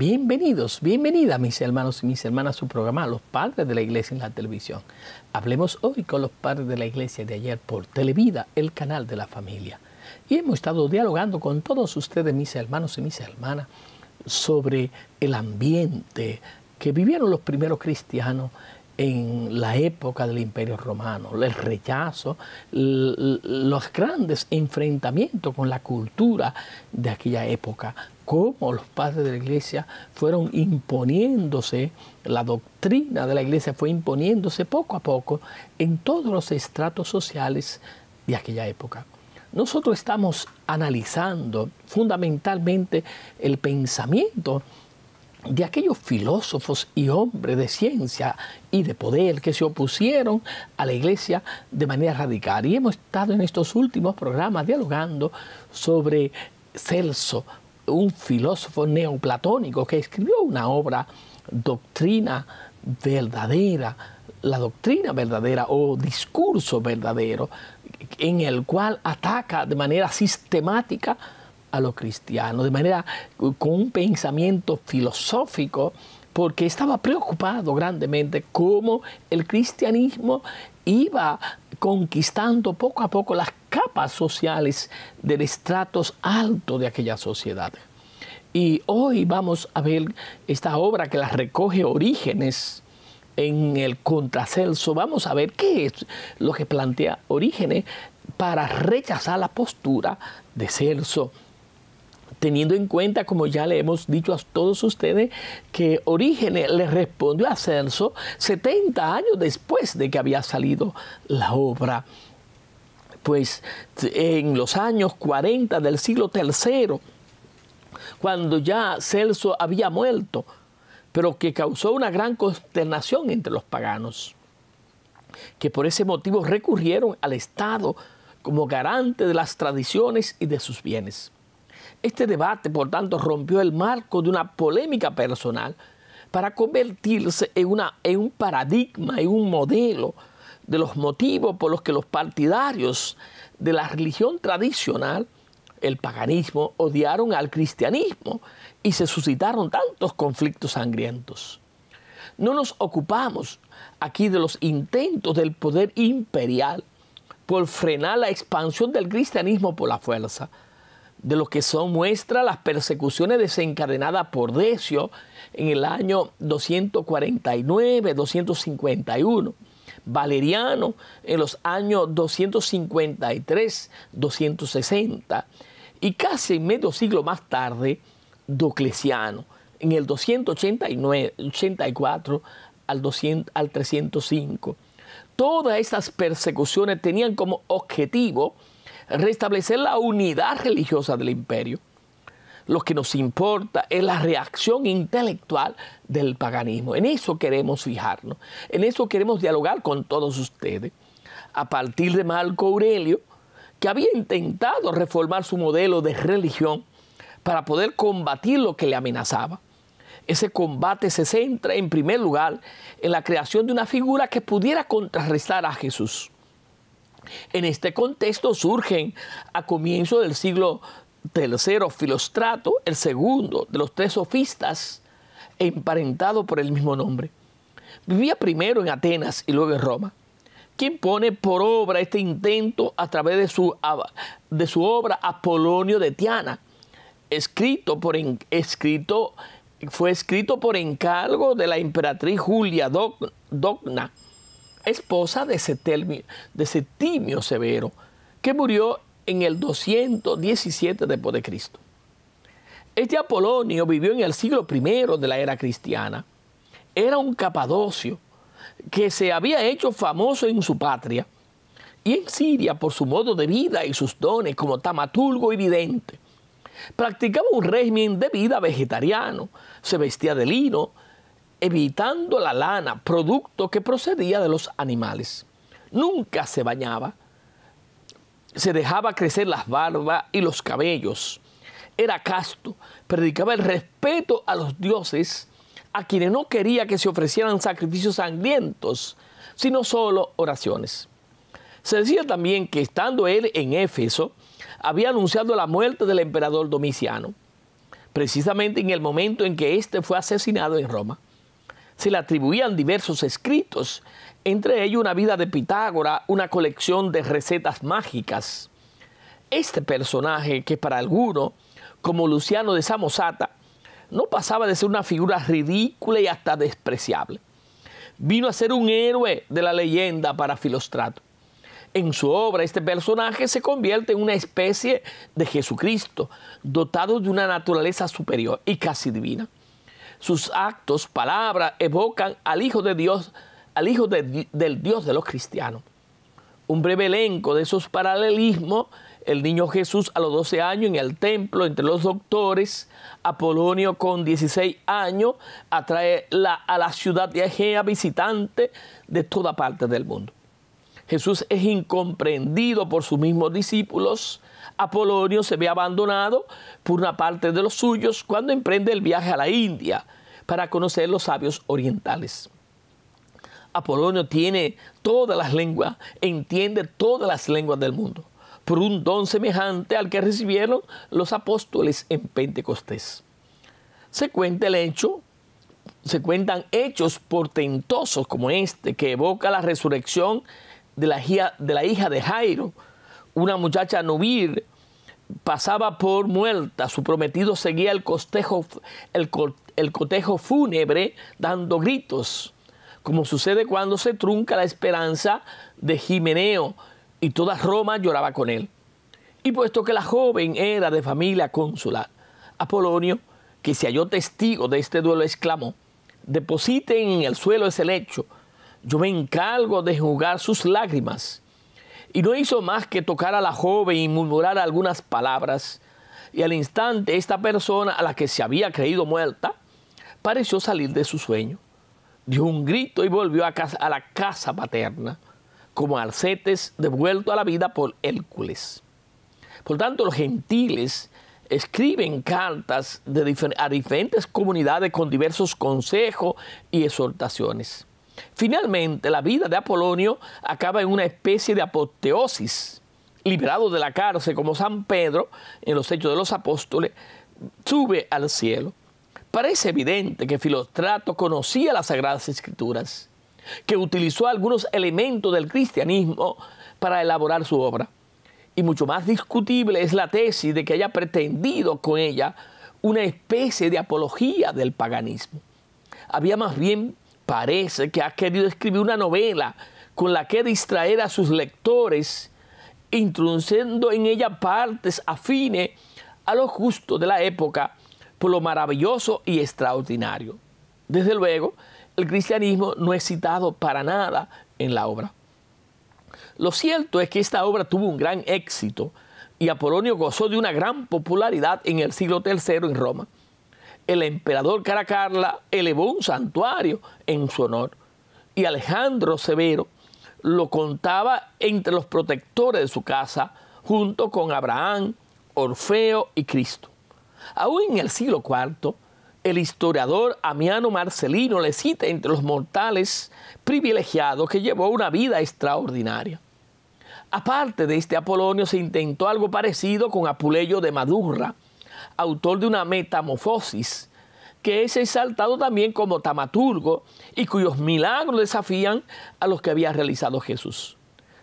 Bienvenidos, bienvenidas mis hermanos y mis hermanas a su programa Los Padres de la Iglesia en la Televisión. Hablemos hoy con los padres de la Iglesia de ayer por Televida, el canal de la familia. Y hemos estado dialogando con todos ustedes, mis hermanos y mis hermanas, sobre el ambiente que vivieron los primeros cristianos en la época del Imperio Romano, el rechazo, los grandes enfrentamientos con la cultura de aquella época, cómo los padres de la iglesia fueron imponiéndose, la doctrina de la iglesia fue imponiéndose poco a poco en todos los estratos sociales de aquella época. Nosotros estamos analizando fundamentalmente el pensamiento de aquellos filósofos y hombres de ciencia y de poder que se opusieron a la iglesia de manera radical. Y hemos estado en estos últimos programas dialogando sobre Celso, un filósofo neoplatónico que escribió una obra, Doctrina verdadera, la doctrina verdadera o discurso verdadero, en el cual ataca de manera sistemática a los cristianos, de manera eh, con un pensamiento filosófico, porque estaba preocupado grandemente cómo el cristianismo iba conquistando poco a poco las capas sociales del estratos alto de aquella sociedad. Y hoy vamos a ver esta obra que la recoge Orígenes en el Contracelso. Vamos a ver qué es lo que plantea Orígenes para rechazar la postura de Celso teniendo en cuenta, como ya le hemos dicho a todos ustedes, que Orígenes le respondió a Celso 70 años después de que había salido la obra. Pues en los años 40 del siglo III, cuando ya Celso había muerto, pero que causó una gran consternación entre los paganos, que por ese motivo recurrieron al Estado como garante de las tradiciones y de sus bienes. Este debate, por tanto, rompió el marco de una polémica personal para convertirse en, una, en un paradigma, en un modelo de los motivos por los que los partidarios de la religión tradicional, el paganismo, odiaron al cristianismo y se suscitaron tantos conflictos sangrientos. No nos ocupamos aquí de los intentos del poder imperial por frenar la expansión del cristianismo por la fuerza, de los que son muestra las persecuciones desencadenadas por Decio en el año 249-251, Valeriano en los años 253-260 y casi medio siglo más tarde, Diocleciano en el 289, al 305. Todas estas persecuciones tenían como objetivo restablecer la unidad religiosa del imperio. Lo que nos importa es la reacción intelectual del paganismo. En eso queremos fijarnos, en eso queremos dialogar con todos ustedes. A partir de Marco Aurelio, que había intentado reformar su modelo de religión para poder combatir lo que le amenazaba. Ese combate se centra en primer lugar en la creación de una figura que pudiera contrarrestar a Jesús. En este contexto surgen a comienzos del siglo III Filostrato, el segundo de los tres sofistas, emparentado por el mismo nombre. Vivía primero en Atenas y luego en Roma. Quien pone por obra este intento a través de su, de su obra Apolonio de Tiana, escrito por, escrito, fue escrito por encargo de la emperatriz Julia Dogna esposa de, Septimio de Severo, que murió en el 217 después de Este Apolonio vivió en el siglo I de la era cristiana. Era un capadocio que se había hecho famoso en su patria y en Siria por su modo de vida y sus dones como tamatulgo y vidente. Practicaba un régimen de vida vegetariano, se vestía de lino, evitando la lana, producto que procedía de los animales. Nunca se bañaba, se dejaba crecer las barbas y los cabellos. Era casto, predicaba el respeto a los dioses, a quienes no quería que se ofrecieran sacrificios sangrientos, sino solo oraciones. Se decía también que estando él en Éfeso, había anunciado la muerte del emperador Domiciano, precisamente en el momento en que éste fue asesinado en Roma se le atribuían diversos escritos, entre ellos una vida de Pitágora, una colección de recetas mágicas. Este personaje, que para algunos, como Luciano de Samosata, no pasaba de ser una figura ridícula y hasta despreciable. Vino a ser un héroe de la leyenda para Filostrato. En su obra, este personaje se convierte en una especie de Jesucristo, dotado de una naturaleza superior y casi divina. Sus actos, palabras, evocan al Hijo de Dios, al Hijo del Dios de los cristianos. Un breve elenco de esos paralelismos, el niño Jesús a los 12 años en el templo entre los doctores, Apolonio con 16 años, atrae a la ciudad de Egea visitante de toda parte del mundo. Jesús es incomprendido por sus mismos discípulos, Apolonio se ve abandonado por una parte de los suyos cuando emprende el viaje a la India para conocer los sabios orientales. Apolonio tiene todas las lenguas, entiende todas las lenguas del mundo, por un don semejante al que recibieron los apóstoles en Pentecostés. Se cuenta el hecho, se cuentan hechos portentosos como este que evoca la resurrección de la, de la hija de Jairo, una muchacha Nubir pasaba por muerta, su prometido seguía el, costejo, el, cotejo fúnebre dando gritos, como sucede cuando se trunca la esperanza de Jimeneo y toda Roma lloraba con él. Y puesto que la joven era de familia consular, Apolonio, que se halló testigo de este duelo, exclamó, depositen en el suelo ese lecho, yo me encargo de jugar sus lágrimas. Y no hizo más que tocar a la joven y murmurar algunas palabras. Y al instante esta persona a la que se había creído muerta pareció salir de su sueño. Dio un grito y volvió a, casa, a la casa paterna, como Arcetes devuelto a la vida por Hércules. Por tanto, los gentiles escriben cartas de a diferentes comunidades con diversos consejos y exhortaciones. Finalmente, la vida de Apolonio acaba en una especie de apoteosis. Liberado de la cárcel como San Pedro en los Hechos de los Apóstoles, sube al cielo. Parece evidente que Filostrato conocía las Sagradas Escrituras, que utilizó algunos elementos del cristianismo para elaborar su obra. Y mucho más discutible es la tesis de que haya pretendido con ella una especie de apología del paganismo. Había más bien Parece que ha querido escribir una novela con la que distraer a sus lectores, introduciendo en ella partes afines a lo justo de la época por lo maravilloso y extraordinario. Desde luego, el cristianismo no es citado para nada en la obra. Lo cierto es que esta obra tuvo un gran éxito y Apolonio gozó de una gran popularidad en el siglo III en Roma el emperador Caracarla elevó un santuario en su honor y Alejandro Severo lo contaba entre los protectores de su casa junto con Abraham, Orfeo y Cristo. Aún en el siglo IV, el historiador Amiano Marcelino le cita entre los mortales privilegiados que llevó una vida extraordinaria. Aparte de este Apolonio se intentó algo parecido con Apuleyo de Madurra, autor de una metamorfosis, que es exaltado también como tamaturgo y cuyos milagros desafían a los que había realizado Jesús.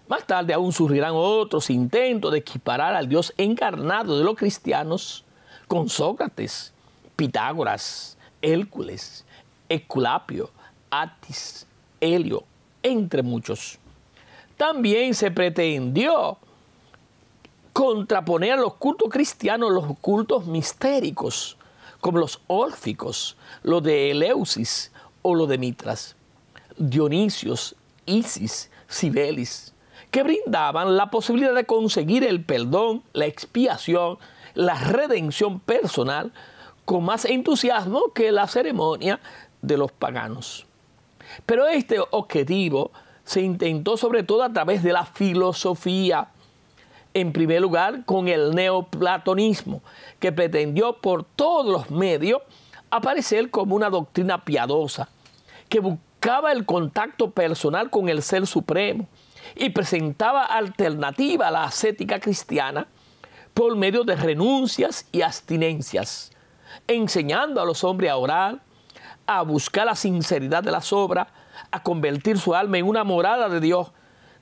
Más tarde aún surgirán otros intentos de equiparar al Dios encarnado de los cristianos con Sócrates, Pitágoras, Hércules, Esculapio, Atis, Helio, entre muchos. También se pretendió contraponer a los cultos cristianos los cultos mistéricos, como los órficos, los de Eleusis o los de Mitras, Dionisios, Isis, Sibelis, que brindaban la posibilidad de conseguir el perdón, la expiación, la redención personal con más entusiasmo que la ceremonia de los paganos. Pero este objetivo se intentó sobre todo a través de la filosofía, en primer lugar con el neoplatonismo, que pretendió por todos los medios aparecer como una doctrina piadosa, que buscaba el contacto personal con el Ser Supremo y presentaba alternativa a la ascética cristiana por medio de renuncias y abstinencias, enseñando a los hombres a orar, a buscar la sinceridad de las obras, a convertir su alma en una morada de Dios,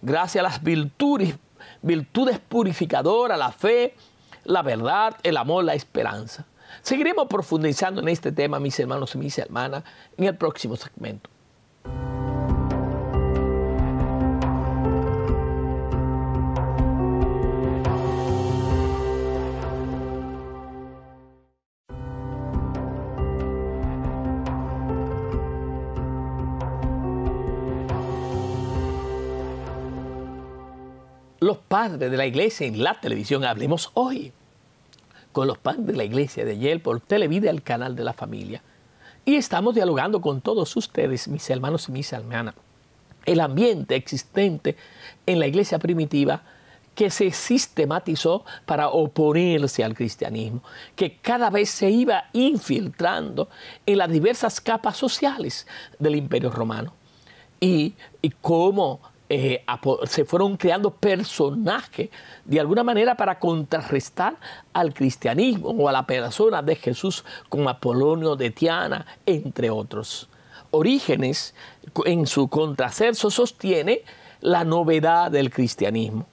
gracias a las virtudes virtudes purificadoras, la fe, la verdad, el amor, la esperanza. Seguiremos profundizando en este tema, mis hermanos y mis hermanas, en el próximo segmento. los padres de la iglesia en la televisión. Hablemos hoy con los padres de la iglesia de ayer por Televide, el canal de la familia. Y estamos dialogando con todos ustedes, mis hermanos y mis hermanas, el ambiente existente en la iglesia primitiva que se sistematizó para oponerse al cristianismo, que cada vez se iba infiltrando en las diversas capas sociales del imperio romano. Y, y cómo eh, se fueron creando personajes de alguna manera para contrarrestar al cristianismo o a la persona de Jesús con Apolonio de Tiana, entre otros. Orígenes en su contracerso sostiene la novedad del cristianismo,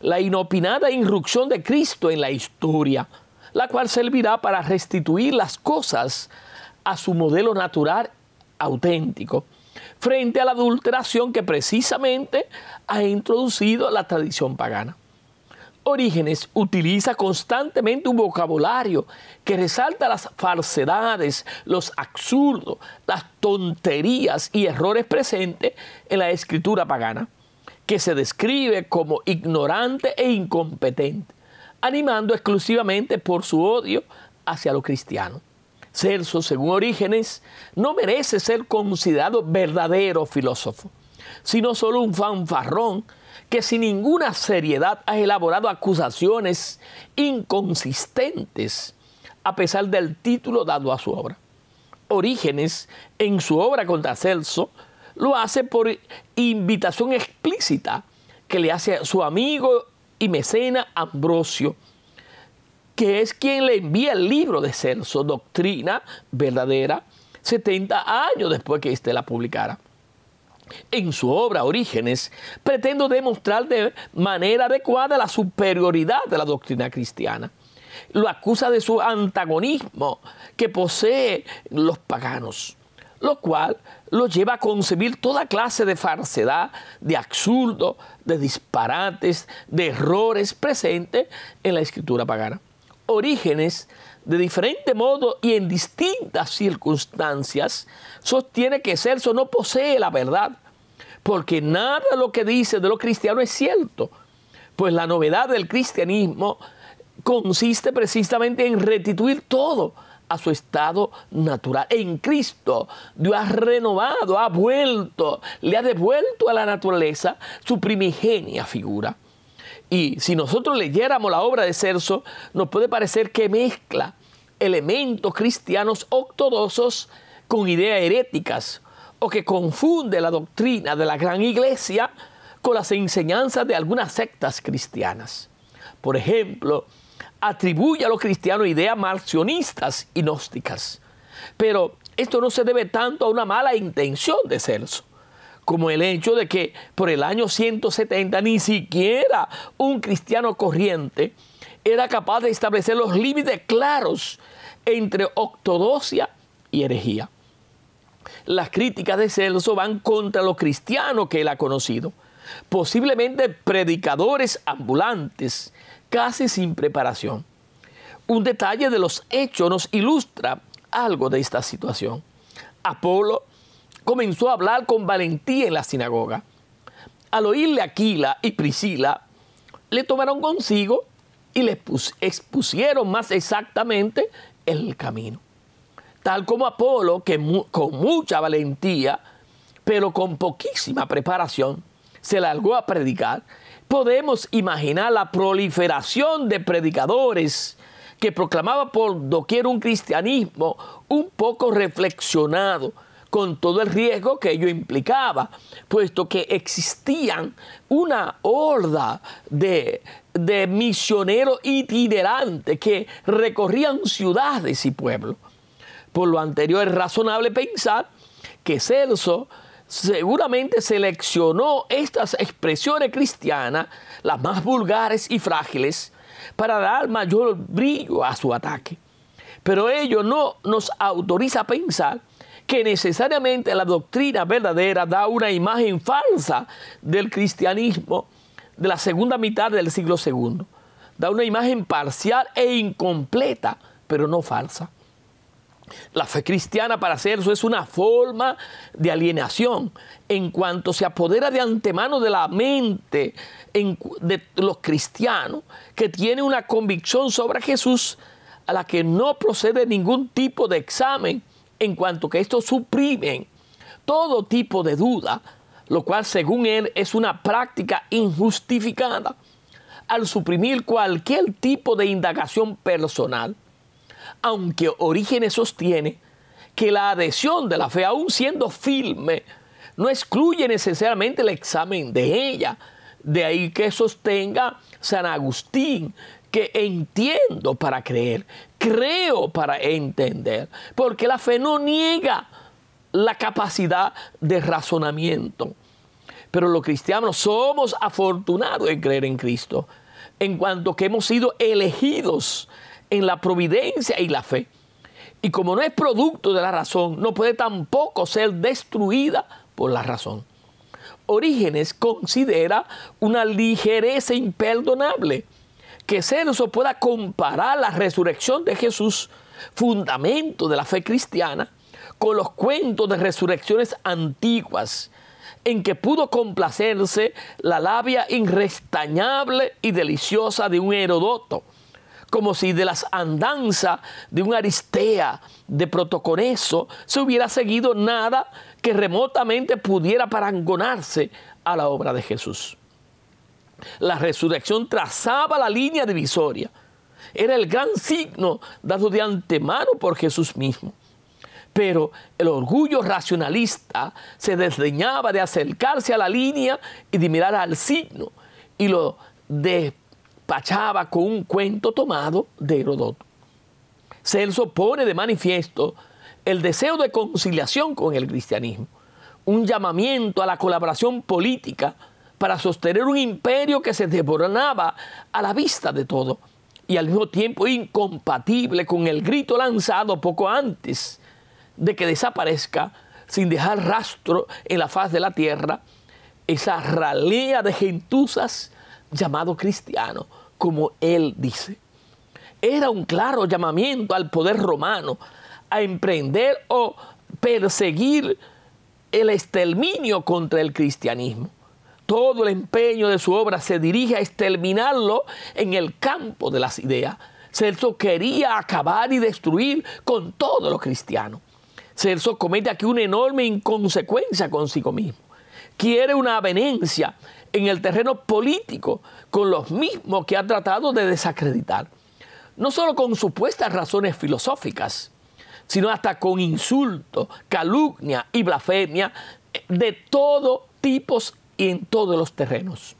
la inopinada irrupción de Cristo en la historia, la cual servirá para restituir las cosas a su modelo natural auténtico frente a la adulteración que precisamente ha introducido la tradición pagana. Orígenes utiliza constantemente un vocabulario que resalta las falsedades, los absurdos, las tonterías y errores presentes en la escritura pagana, que se describe como ignorante e incompetente, animando exclusivamente por su odio hacia los cristianos. Celso, según Orígenes, no merece ser considerado verdadero filósofo, sino solo un fanfarrón que sin ninguna seriedad ha elaborado acusaciones inconsistentes a pesar del título dado a su obra. Orígenes, en su obra contra Celso, lo hace por invitación explícita que le hace a su amigo y mecena Ambrosio, que es quien le envía el libro de Celso, Doctrina Verdadera, 70 años después que éste la publicara. En su obra Orígenes, pretendo demostrar de manera adecuada la superioridad de la doctrina cristiana. Lo acusa de su antagonismo que posee los paganos, lo cual lo lleva a concebir toda clase de falsedad, de absurdo, de disparates, de errores presentes en la escritura pagana orígenes de diferente modo y en distintas circunstancias, sostiene que Celso no posee la verdad, porque nada de lo que dice de lo cristiano es cierto, pues la novedad del cristianismo consiste precisamente en restituir todo a su estado natural. En Cristo Dios ha renovado, ha vuelto, le ha devuelto a la naturaleza su primigenia figura. Y si nosotros leyéramos la obra de Celso, nos puede parecer que mezcla elementos cristianos ortodoxos con ideas heréticas o que confunde la doctrina de la gran iglesia con las enseñanzas de algunas sectas cristianas. Por ejemplo, atribuye a los cristianos ideas marcionistas y gnósticas. Pero esto no se debe tanto a una mala intención de Celso, como el hecho de que por el año 170 ni siquiera un cristiano corriente era capaz de establecer los límites claros entre ortodoxia y herejía. Las críticas de Celso van contra los cristianos que él ha conocido, posiblemente predicadores ambulantes, casi sin preparación. Un detalle de los hechos nos ilustra algo de esta situación. Apolo comenzó a hablar con valentía en la sinagoga. Al oírle Aquila y Priscila, le tomaron consigo y le expusieron más exactamente el camino. Tal como Apolo, que con mucha valentía, pero con poquísima preparación, se largó a predicar, podemos imaginar la proliferación de predicadores que proclamaba por doquier un cristianismo un poco reflexionado, con todo el riesgo que ello implicaba, puesto que existían una horda de, misioneros itinerantes que recorrían ciudades y pueblos. Por lo anterior es razonable pensar que Celso seguramente seleccionó estas expresiones cristianas, las más vulgares y frágiles, para dar mayor brillo a su ataque. Pero ello no nos autoriza a pensar que necesariamente la doctrina verdadera da una imagen falsa del cristianismo de la segunda mitad del siglo II. Da una imagen parcial e incompleta, pero no falsa. La fe cristiana para hacer eso es una forma de alienación. En cuanto se apodera de antemano de la mente de los cristianos que tiene una convicción sobre Jesús a la que no procede ningún tipo de examen en cuanto que esto suprimen todo tipo de duda, lo cual según él es una práctica injustificada, al suprimir cualquier tipo de indagación personal, aunque Orígenes sostiene que la adhesión de la fe, aún siendo firme, no excluye necesariamente el examen de ella. De ahí que sostenga San Agustín que entiendo para creer, creo para entender, porque la fe no niega la capacidad de razonamiento. Pero los cristianos somos afortunados en creer en Cristo, en cuanto que hemos sido elegidos en la providencia y la fe. Y como no es producto de la razón, no puede tampoco ser destruida por la razón. Orígenes considera una ligereza imperdonable que Celso pueda comparar la resurrección de Jesús, fundamento de la fe cristiana, con los cuentos de resurrecciones antiguas, en que pudo complacerse la labia irrestañable y deliciosa de un Herodoto, como si de las andanzas de un Aristea de Protoconeso se hubiera seguido nada que remotamente pudiera parangonarse a la obra de Jesús. La resurrección trazaba la línea divisoria. Era el gran signo dado de antemano por Jesús mismo. Pero el orgullo racionalista se desdeñaba de acercarse a la línea y de mirar al signo y lo despachaba con un cuento tomado de Herodoto. Celso pone de manifiesto el deseo de conciliación con el cristianismo, un llamamiento a la colaboración política para sostener un imperio que se desboronaba a la vista de todo y al mismo tiempo incompatible con el grito lanzado poco antes de que desaparezca sin dejar rastro en la faz de la tierra esa ralea de gentuzas llamado cristiano, como él dice. Era un claro llamamiento al poder romano a emprender o perseguir el exterminio contra el cristianismo. Todo el empeño de su obra se dirige a exterminarlo en el campo de las ideas. Celso quería acabar y destruir con todos los cristianos. Celso comete aquí una enorme inconsecuencia consigo mismo. Quiere una avenencia en el terreno político con los mismos que ha tratado de desacreditar. No solo con supuestas razones filosóficas, sino hasta con insultos, calumnia y blasfemia de todo tipos y en todos los terrenos.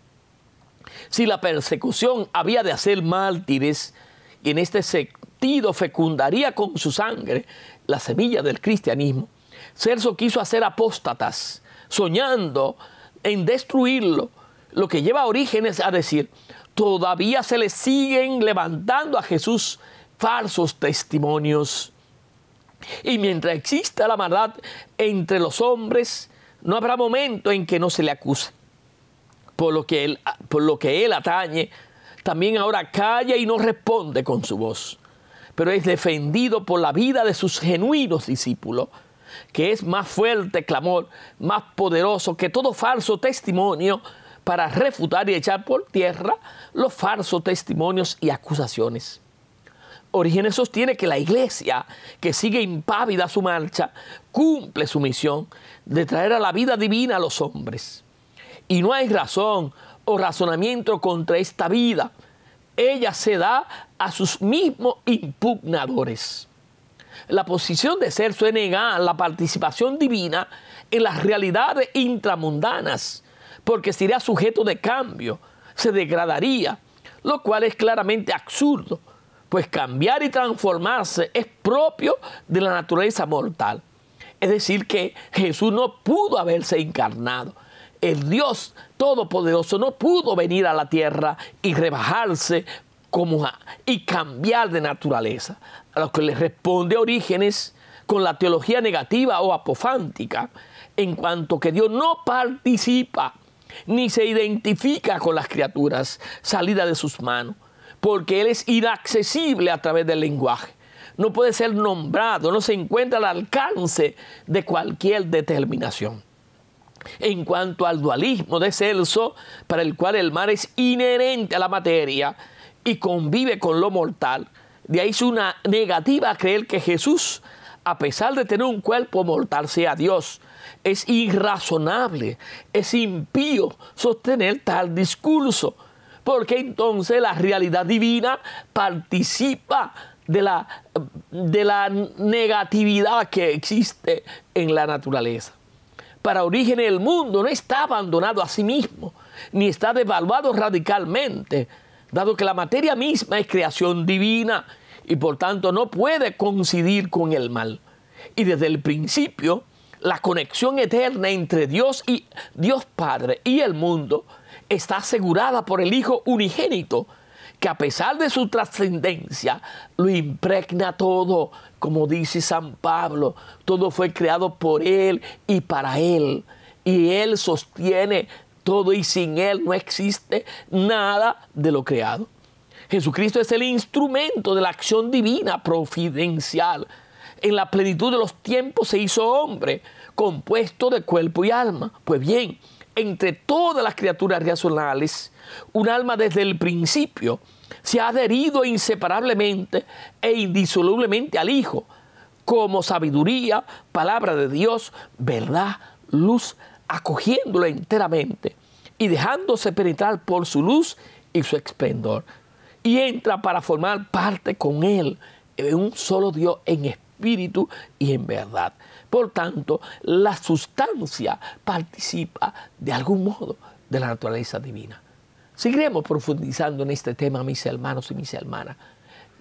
Si la persecución había de hacer mártires, y en este sentido fecundaría con su sangre la semilla del cristianismo, Cerso quiso hacer apóstatas, soñando en destruirlo, lo que lleva a Orígenes a decir, todavía se le siguen levantando a Jesús falsos testimonios. Y mientras exista la maldad entre los hombres, no habrá momento en que no se le acuse. Por lo que él, por lo que él atañe, también ahora calla y no responde con su voz, pero es defendido por la vida de sus genuinos discípulos, que es más fuerte clamor, más poderoso que todo falso testimonio para refutar y echar por tierra los falsos testimonios y acusaciones. Orígenes sostiene que la iglesia, que sigue impávida su marcha, cumple su misión de traer a la vida divina a los hombres. Y no hay razón o razonamiento contra esta vida. Ella se da a sus mismos impugnadores. La posición de ser su negar la participación divina en las realidades intramundanas, porque sería sujeto de cambio, se degradaría, lo cual es claramente absurdo, pues cambiar y transformarse es propio de la naturaleza mortal. Es decir, que Jesús no pudo haberse encarnado. El Dios Todopoderoso no pudo venir a la tierra y rebajarse como y cambiar de naturaleza. A lo que le responde Orígenes con la teología negativa o apofántica, en cuanto que Dios no participa ni se identifica con las criaturas salidas de sus manos, porque Él es inaccesible a través del lenguaje no puede ser nombrado, no se encuentra al alcance de cualquier determinación. En cuanto al dualismo de Celso, para el cual el mar es inherente a la materia y convive con lo mortal, de ahí es una negativa a creer que Jesús, a pesar de tener un cuerpo mortal, sea Dios. Es irrazonable, es impío sostener tal discurso, porque entonces la realidad divina participa de la, de la negatividad que existe en la naturaleza. Para origen el mundo no está abandonado a sí mismo, ni está devaluado radicalmente, dado que la materia misma es creación divina y por tanto no puede coincidir con el mal. Y desde el principio, la conexión eterna entre Dios y Dios Padre y el mundo está asegurada por el Hijo unigénito, que a pesar de su trascendencia, lo impregna todo, como dice San Pablo, todo fue creado por Él y para Él. Y Él sostiene todo y sin Él no existe nada de lo creado. Jesucristo es el instrumento de la acción divina providencial. En la plenitud de los tiempos se hizo hombre, compuesto de cuerpo y alma. Pues bien, entre todas las criaturas racionales, un alma desde el principio se ha adherido inseparablemente e indisolublemente al Hijo, como sabiduría, palabra de Dios, verdad, luz, acogiéndolo enteramente y dejándose penetrar por su luz y su esplendor. Y entra para formar parte con Él en un solo Dios en espíritu y en verdad. Por tanto, la sustancia participa de algún modo de la naturaleza divina. Seguiremos profundizando en este tema, mis hermanos y mis hermanas.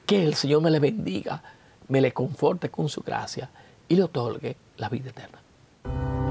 Que el Señor me le bendiga, me le conforte con su gracia y le otorgue la vida eterna.